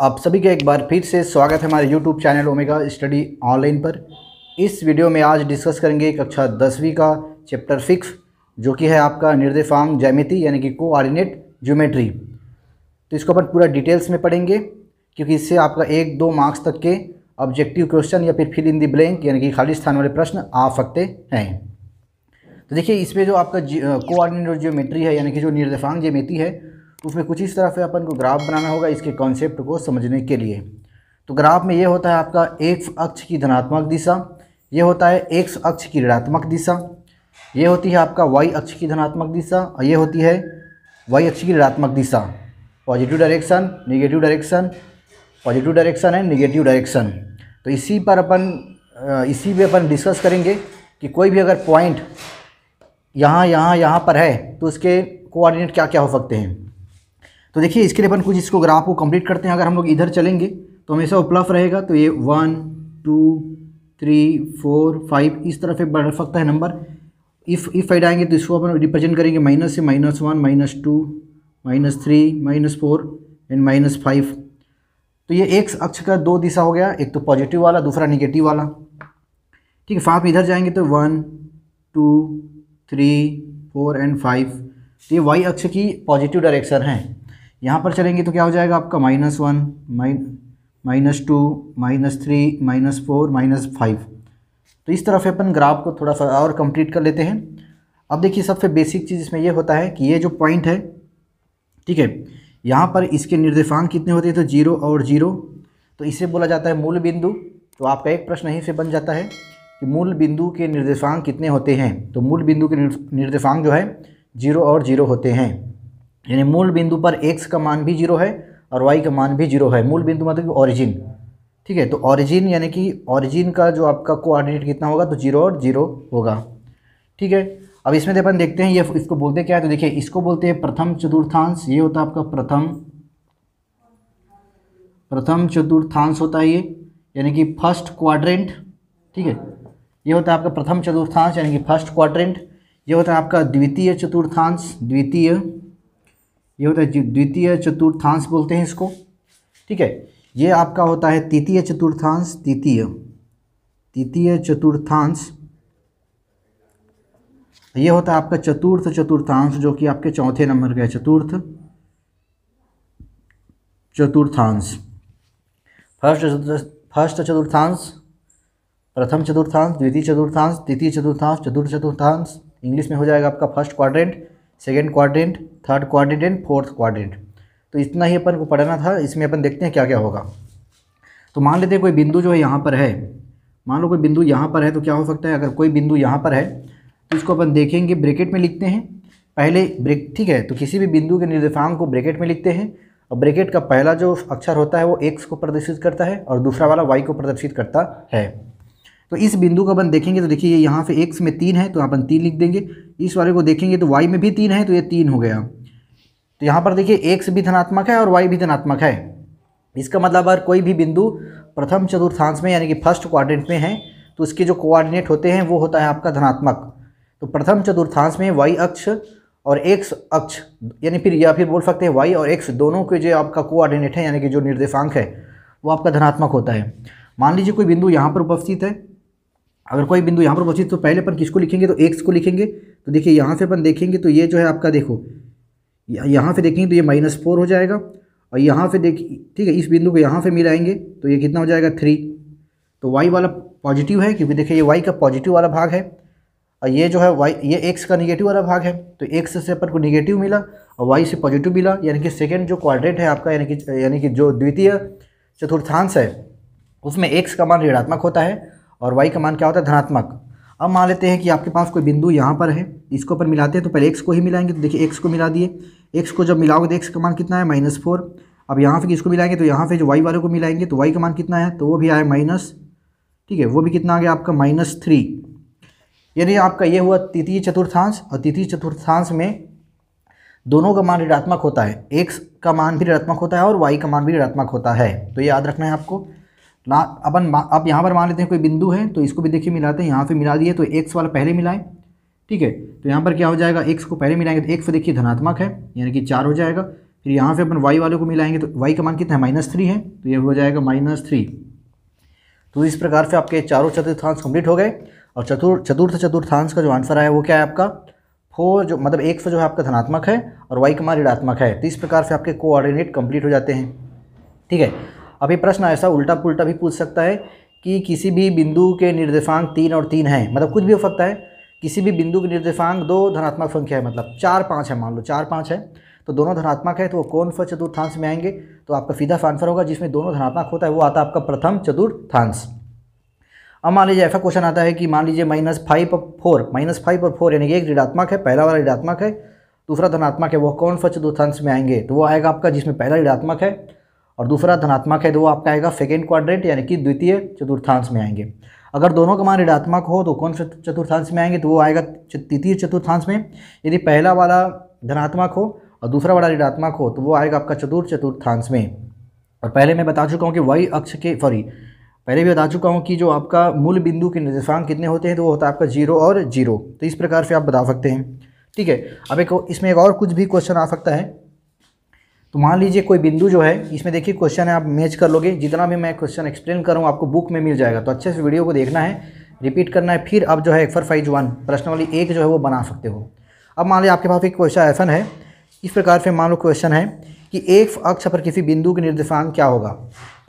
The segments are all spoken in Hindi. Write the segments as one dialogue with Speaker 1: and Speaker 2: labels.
Speaker 1: आप सभी का एक बार फिर से स्वागत है हमारे YouTube channel Omega study online पर इस वीडियो में आज डिस्कस करेंगे कक्षा दसवीं का चैप्टर सिक्स जो कि है आपका निर्देशांग जैमिति यानी कि कोऑर्डिनेट ज्योमेट्री तो इसको अपन पूरा डिटेल्स में पढ़ेंगे क्योंकि इससे आपका एक दो मार्क्स तक के ऑब्जेक्टिव क्वेश्चन या फिर फिल इन दी ब्लैंक यानी कि खाली स्थान वाले प्रश्न आ सकते हैं तो देखिए इसमें जो आपका कोऑर्डिनेट और ज्योमेट्री है यानी कि जो निर्देशांक ज्योमेट्री है उसमें कुछ इस तरह से अपन को ग्राफ बनाना होगा इसके कॉन्सेप्ट को समझने के लिए तो ग्राफ में ये होता है आपका एक अक्ष की धनात्मक दिशा ये होता है एक्स अक्ष की ऋणात्मक दिशा ये होती है आपका वाई अक्ष की धनात्मक दिशा और ये होती है वाई अक्ष की ऋणात्मक दिशा positive direction negative direction positive direction and negative direction तो इसी पर अपन इसी पे अपन डिस्कस करेंगे कि कोई भी अगर पॉइंट यहाँ यहाँ यहाँ पर है तो उसके कोऑर्डिनेट क्या क्या हो सकते हैं तो देखिए इसके लिए अपन कुछ इसको ग्राफ को कंप्लीट करते हैं अगर हम लोग इधर चलेंगे तो हमेशा उपलब्ध रहेगा तो ये one two three four five इस तरफ एक बढ़ सकता है नंबर इफ़ इफ़ फाइड आएंगे तो इसको अपन रिप्रेजेंट करेंगे माइनस से minus one minus two minus three minus four and minus five तो ये एक अक्ष का दो दिशा हो गया एक तो पॉजिटिव वाला दूसरा निगेटिव वाला ठीक है फाइव इधर जाएंगे तो one two three four and five तो ये वाई अक्ष की पॉजिटिव डायरेक्शन है यहाँ पर चलेंगे तो क्या हो जाएगा आपका माइनस वन माइन minus two minus three minus four minus five तो इस तरफ़ अपन ग्राफ को थोड़ा सा और कंप्लीट कर लेते हैं अब देखिए सबसे बेसिक चीज़ इसमें यह होता है कि ये जो पॉइंट है ठीक है यहाँ पर इसके निर्देशांक कितने होते हैं तो जीरो और जीरो तो इसे बोला जाता है मूल बिंदु तो आपका एक प्रश्न यहीं से बन जाता है कि मूल बिंदु के निर्देशांक कितने होते हैं तो मूल बिंदु के निर्देशांक जो है जीरो और जीरो होते हैं यानी मूल बिंदु पर एक्स का मान भी जीरो है और वाई का मान भी जीरो है मूल बिंदु मतलब कि ऑरिजिन ठीक है तो ऑरिजिन यानी कि ऑरिजिन का जो आपका कोऑर्डिनेट कितना होगा तो जीरो और जीरो होगा ठीक है अब इसमें अपन देखते हैं ये इसको बोलते क्या है तो देखिए इसको बोलते हैं प्रथम चतुर्थांश ये होता है आपका प्रथम प्रथम चतुर्थांश होता है ये यानी कि फर्स्ट क्वाड्रेंट ठीक है ये होता है आपका प्रथम चतुर्थांश यानी कि फर्स्ट क्वाड्रेंट ये होता है आपका द्वितीय चतुर्थांश द्वितीय ये होता है द्वितीय चतुर्थांश बोलते हैं इसको ठीक है ये आपका होता है तृतीय चतुर्थांश तृतीय तृतीय चतुर्थांश ये होता है आपका चतुर्थ चतुर्थांश जो कि आपके चौथे नंबर का है चतुर्थ चतुर्थांश फर्स्ट फर्स्ट चतुर्थांश प्रथम चतुर्थांश द्वितीय चतुर्थांश तृतीय चतुर्थांश चतुर्थ चतुर्थांश इंग्लिश में हो जाएगा आपका first quadrant second quadrant third quadrant and fourth quadrant तो इतना ही अपन को पढ़ना था इसमें अपन देखते हैं क्या क्या होगा तो मान लेते हैं कोई बिंदु जो है यहाँ पर है मान लो कोई बिंदु यहाँ पर है तो क्या हो सकता है अगर कोई बिंदु यहाँ पर है तो इसको अपन देखेंगे ब्रेकेट में लिखते हैं पहले ब्रेक ठीक है तो किसी भी बिंदु के निर्देशांक को ब्रेकेट में लिखते हैं और ब्रेकेट का पहला जो अक्षर होता है वो एक्स को प्रदर्शित करता है और दूसरा वाला वाई को प्रदर्शित करता है तो इस बिंदु को अपन देखेंगे तो देखिए यहाँ से एक्स में तीन है तो यहाँ अपन तीन लिख देंगे इस वाले को देखेंगे तो वाई में भी तीन है तो ये तीन हो गया तो यहाँ पर देखिए एक्स भी धनात्मक है और वाई भी धनात्मक है इसका मतलब अगर कोई भी बिंदु प्रथम चतुर्थांश में यानी कि फर्स्ट क्वाड्रेंट में है तो उसके जो कोऑर्डिनेट होते हैं वो होता है आपका धनात्मक तो प्रथम चतुर्थांश में वाई अक्ष और एक्स अक्ष यानी फिर या फिर बोल सकते हैं वाई और एक्स दोनों के जो आपका कोऑर्डिनेट है यानी कि जो निर्देशांक है वो आपका धनात्मक होता है मान लीजिए कोई बिंदु यहाँ पर उपस्थित है अगर कोई बिंदु यहाँ पर उपस्थित तो पहले अपन किसको लिखेंगे तो एक्स को लिखेंगे तो देखिए यहाँ से अपन देखेंगे तो ये जो है आपका देखो यहाँ से देखेंगे तो ये माइनस फोर हो जाएगा और यहाँ से देखिए ठीक है इस बिंदु को यहाँ से मिलाएंगे तो ये कितना हो जाएगा थ्री तो वाई वाला पॉजिटिव है क्योंकि देखिए ये वाई का पॉजिटिव वाला भाग है और ये जो है वाई ये एक्स का निगेटिव वाला भाग है तो एक्स से अपन को निगेटिव मिला और वाई से पॉजिटिव मिला यानी कि सेकेंड जो क्वाड्रेट है आपका यानी कि यानी कि जो द्वितीय चतुर्थांश है उसमें एक्स का मान ऋणात्मक होता है और वाई का मान क्या होता है धनात्मक अब मान लेते हैं कि आपके पास कोई बिंदु यहाँ पर है इसको अपन मिलाते हैं तो पहले एक्स को ही मिलाएंगे तो देखिए एक्स को मिला दिए एक्स को जब मिलाओगे तो एक्स का मान कितना है माइनस फोर अब यहाँ पे किसको मिलाएंगे तो यहाँ पे जो वाई वाले को मिलाएंगे तो वाई का मान कितना है तो वो भी आया माइनस ठीक है वो भी कितना आ गया आपका माइनस थ्री यानी आपका ये हुआ तृतीय चतुर्थांश और तृतीय चतुर्थांश में दोनों का मान ऋणात्मक होता है एक्स का मान भी ऋणात्मक होता है और वाई का मान भी ऋणात्मक होता है तो याद रखना है आपको ला अपन अब यहाँ पर मान लेते हैं कोई बिंदु है तो इसको भी देखिए मिलाते हैं यहाँ पे मिला दिए तो एक्स वाला पहले मिलाएं ठीक है तो यहाँ पर क्या हो जाएगा एक्स को पहले मिलाएंगे तो एक्स देखिए धनात्मक है यानी कि चार हो जाएगा फिर यहाँ पर अपन वाई वाले को मिलाएंगे तो वाई का मान कितना है माइनस थ्री है तो ये हो जाएगा माइनस थ्री तो इस प्रकार से आपके चारों चतुर्थांश कम्प्लीट हो गए और चतुर चतुर्थ चतुर्थांश का जो आंसर आया वो क्या है आपका फोर जो मतलब एक से जो है आपका धनात्मक है और वाई कमार ऋणात्मक है तो इस प्रकार से आपके कोऑर्डिनेट कंप्लीट हो जाते हैं ठीक है अभी प्रश्न ऐसा उल्टा पुल्टा भी पूछ सकता है कि किसी भी बिंदु के निर्देशांक तीन और तीन है मतलब कुछ भी हो सकता है किसी भी बिंदु के निर्देशांक दो धनात्मक संख्या है मतलब चार पाँच है मान लो चार पाँच है तो दोनों धनात्मक है तो वो कौन सा चतुर्थांश में आएंगे तो आपका सीधा आंसर होगा जिसमें दोनों धनात्मक होता है वो आता है आपका प्रथम चतुर्थांश अब मान लीजिए ऐसा क्वेश्चन आता है कि मान लीजिए माइनस फाइव और फोर माइनस फाइव और फोर यानी कि एक ऋणात्मक है पहला वाला ऋणात्मक है दूसरा धनात्मक है वो कौन सा चतुर्थांश में आएंगे तो वो आएगा आपका जिसमें पहला ऋणात्मक है और दूसरा धनात्मक है तो वो आपका आएगा सेकेंड क्वाड्रेंट यानी कि द्वितीय चतुर्थांश में आएंगे अगर दोनों का मान ऋणात्मक हो तो कौन से चतुर्थांश में आएंगे तो वो आएगा तृतीय चतुर्थांश में यदि पहला वाला धनात्मक हो और दूसरा वाला ऋणात्मक हो तो वो आएगा आपका चतुर्थ चतुर्थांश में और पहले मैं बता चुका हूँ कि वाई अक्ष के सॉरी पहले भी बता चुका हूँ कि जो आपका मूल बिंदु के निर्देशांक कितने होते हैं तो वो होता है आपका जीरो और जीरो तो इस प्रकार से आप बता सकते हैं ठीक है अब एक इसमें एक और कुछ भी क्वेश्चन आ सकता है तो मान लीजिए कोई बिंदु जो है इसमें देखिए क्वेश्चन है आप मैच कर लोगे जितना भी मैं क्वेश्चन एक्सप्लेन करूँ आपको बुक में मिल जाएगा तो अच्छे से वीडियो को देखना है रिपीट करना है फिर आप जो है फाइज वन प्रश्न वाली एक जो है वो बना सकते हो अब मान लीजिए आपके पास एक क्वेश्चन ऐसा है इस प्रकार से मान लो क्वेश्चन है कि एक अक्ष पर किसी बिंदु के निर्देशांक क्या होगा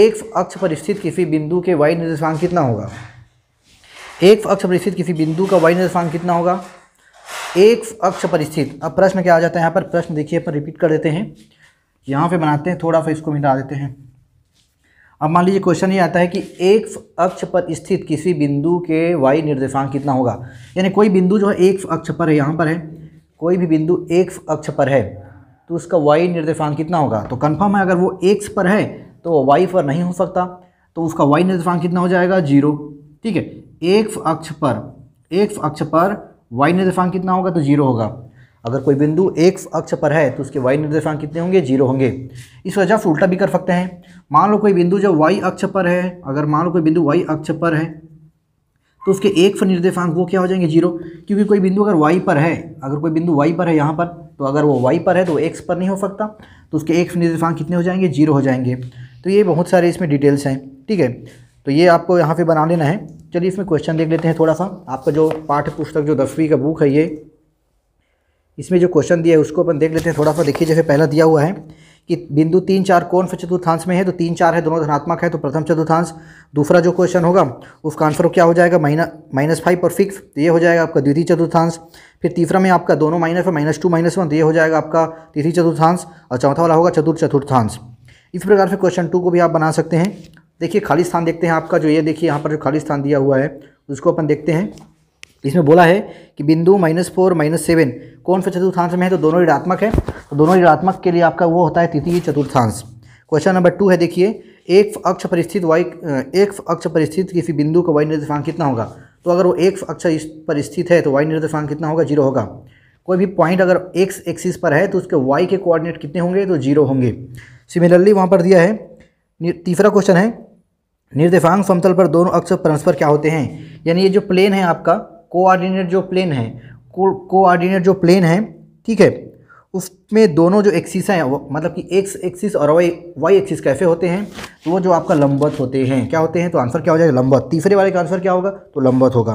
Speaker 1: एक अक्ष पर स्थित किसी बिंदु के वाई निर्देशांक कितना होगा एक अक्ष पर स्थित किसी बिंदु का वाई निर्देशांक कितना होगा एक अक्ष पर स्थित अब प्रश्न क्या आ जाता है यहाँ पर प्रश्न देखिए पर रिपीट कर देते हैं यहाँ पे बनाते हैं थोड़ा सा इसको मिटा देते हैं अब मान लीजिए क्वेश्चन ये आता है कि एक अक्ष पर स्थित किसी बिंदु के वाई निर्देशांक कितना होगा यानी कोई बिंदु जो है एक अक्ष पर है यहाँ पर है कोई भी बिंदु एक अक्ष पर है तो उसका वाई निर्देशांक कितना होगा तो कन्फर्म है अगर वो एक्स पर है तो वाई पर नहीं हो सकता तो उसका वाई निर्देशांक कितना हो जाएगा जीरो ठीक है एक अक्ष पर एक अक्ष पर वाई निर्देशांक कितना होगा तो जीरो होगा अगर कोई बिंदु एक्स अक्ष पर है तो उसके वाई निर्देशांक कितने होंगे जीरो होंगे इस वजह से उल्टा भी कर सकते हैं मान लो कोई बिंदु जो वाई अक्ष पर है अगर मान लो कोई बिंदु वाई अक्ष पर है तो उसके एक पर निर्देशांक वो क्या हो जाएंगे जीरो क्योंकि कोई बिंदु अगर वाई पर है अगर कोई बिंदु वाई पर है यहाँ पर तो अगर वो वाई पर है तो एक्स पर नहीं हो सकता तो उसके एक निर्देशांक कितने हो जाएंगे जीरो हो जाएंगे तो ये बहुत सारे इसमें डिटेल्स हैं ठीक है तो ये आपको यहाँ पर बना लेना है चलिए इसमें क्वेश्चन देख लेते हैं थोड़ा सा आपका जो पाठ्य पुस्तक जो दसवीं का बुक है ये इसमें जो क्वेश्चन दिया है उसको अपन देख लेते हैं थोड़ा सा देखिए जैसे पहला दिया हुआ है कि बिंदु तीन चार कौन से चतुर्थांश में है तो तीन चार है दोनों धनात्मक है तो प्रथम चतुर्थांश दूसरा जो क्वेश्चन होगा उसका आंसर क्या हो जाएगा माइनस माइनस फाइव और फिक्स तो ये हो जाएगा आपका द्वितीय चतुर्थांश फिर तीसरा में आपका दोनों माइनस है माइनस टू माइनस वन तो ये हो जाएगा आपका तीसरी चतुर्थांश और चौथा वाला होगा चतुर्थ चतुर्थांश इस प्रकार से क्वेश्चन टू को भी आप बना सकते हैं देखिए खाली स्थान देखते हैं आपका जो ये देखिए यहाँ पर जो खाली स्थान दिया हुआ है उसको अपन देखते हैं इसमें बोला है कि बिंदु माइनस फोर माइनस सेवन कौन सा चतुर्थांश में है तो दोनों ऋणात्मक है तो दोनों ऋणात्मक के लिए आपका वो होता है तृतीय चतुर्थांश क्वेश्चन नंबर टू है देखिए एक अक्ष परिस्थित वाई एक अक्ष परिस्थित किसी बिंदु का वाई निर्देशांक कितना होगा तो अगर वो एक अक्ष पर स्थित है तो वाई निर्देशांक कितना होगा जीरो होगा कोई भी पॉइंट अगर एक्स एक्सिस पर है तो उसके वाई के कोऑर्डिनेट कितने होंगे तो जीरो होंगे सिमिलरली वहाँ पर दिया है तीसरा क्वेश्चन है निर्देशांक समतल पर दोनों अक्ष परस्पर क्या होते हैं यानी ये जो प्लेन है आपका कोऑर्डिनेट जो प्लेन है कोऑर्डिनेट जो प्लेन है ठीक है उसमें दोनों जो एक्सिस हैं मतलब कि एक्स एक्सिस और वाई वाई एक्सिस कैसे होते हैं तो वो जो आपका लंबत होते हैं क्या होते हैं तो आंसर क्या हो जाएगा लंबत तीसरे वाले का आंसर क्या होगा तो लंबत होगा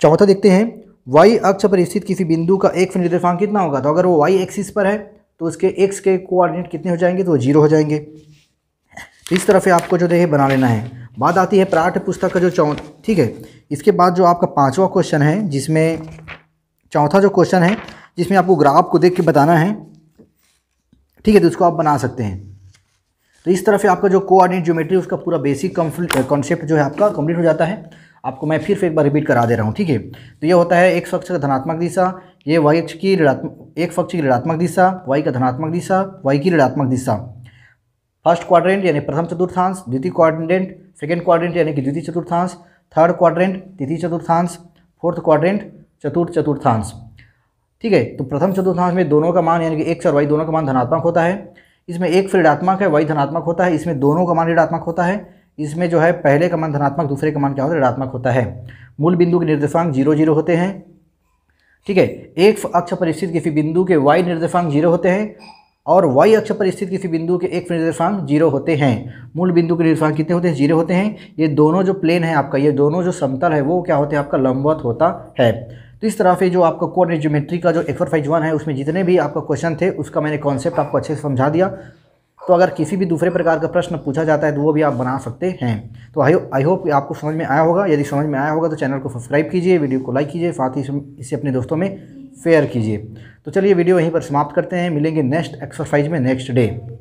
Speaker 1: चौथा देखते हैं वाई अक्ष पर स्थित किसी बिंदु का एक निर्देशांक कितना होगा तो अगर वो वाई एक्सिस पर है तो उसके एक्स के कोऑर्डिनेट कितने हो जाएंगे तो वो जीरो हो जाएंगे इस तरह से आपको जो देखिए बना लेना है बात आती है पाठ पुस्तक का जो चौ ठीक है इसके बाद जो आपका पाँचवा क्वेश्चन है जिसमें चौथा जो क्वेश्चन है जिसमें आपको ग्राफ को देख के बताना है ठीक है तो उसको आप बना सकते हैं तो इस तरह से आपका जो कोऑर्डिनेट ज्योमेट्री उसका पूरा बेसिक कॉन्सेप्ट जो है आपका कंप्लीट हो जाता है आपको मैं फिर से एक बार रिपीट करा दे रहा हूँ ठीक है तो ये होता है एक पक्ष का धनात्मक दिशा ये वाई अक्ष की ऋणात्मक एक पक्ष की ऋणात्मक दिशा वाई का धनात्मक दिशा वाई की ऋणात्मक दिशा फर्स्ट क्वाड्रेंट यानी प्रथम चतुर्थांश द्वितीय क्वाड्रेंट सेकेंड क्वाड्रेंट यानी कि द्वितीय चतुर्थांश थर्ड क्वाड्रेंट तृतीय चतुर्थांश फोर्थ क्वाड्रेंट चतुर्थ चतुर्थांश ठीक है तो प्रथम चतुर्थांश में दोनों का मान यानी कि एक और वाई दोनों का मान धनात्मक होता है इसमें एक फिर ऋणात्मक है वाई धनात्मक होता है इसमें दोनों का मान ऋणात्मक होता है इसमें जो है पहले का मान धनात्मक दूसरे का मान क्या होता है ऋणात्मक होता है मूल बिंदु के निर्देशांक जीरो जीरो होते हैं ठीक है एक अक्ष पर स्थित किसी बिंदु के वाई निर्देशांक जीरो होते हैं और वाई अक्ष पर स्थित किसी बिंदु के एक निर्देशांक जीरो होते हैं मूल बिंदु के निर्देशांक कितने होते हैं जीरो होते हैं ये दोनों जो प्लेन है आपका ये दोनों जो समतल है वो क्या होते हैं आपका लंबवत होता है तो इस तरह से जो आपका कोऑर्डिनेट ज्योमेट्री का जो एक्सरसाइज वन है उसमें जितने भी आपका क्वेश्चन थे उसका मैंने कॉन्सेप्ट आपको अच्छे से समझा दिया तो अगर किसी भी दूसरे प्रकार का प्रश्न पूछा जाता है तो वो भी आप बना सकते हैं तो आई आई होप आपको समझ में आया होगा यदि समझ में आया होगा तो चैनल को सब्सक्राइब कीजिए वीडियो को लाइक कीजिए साथ ही इसे अपने दोस्तों में शेयर कीजिए तो चलिए वीडियो यहीं पर समाप्त करते हैं मिलेंगे नेक्स्ट एक्सरसाइज में नेक्स्ट डे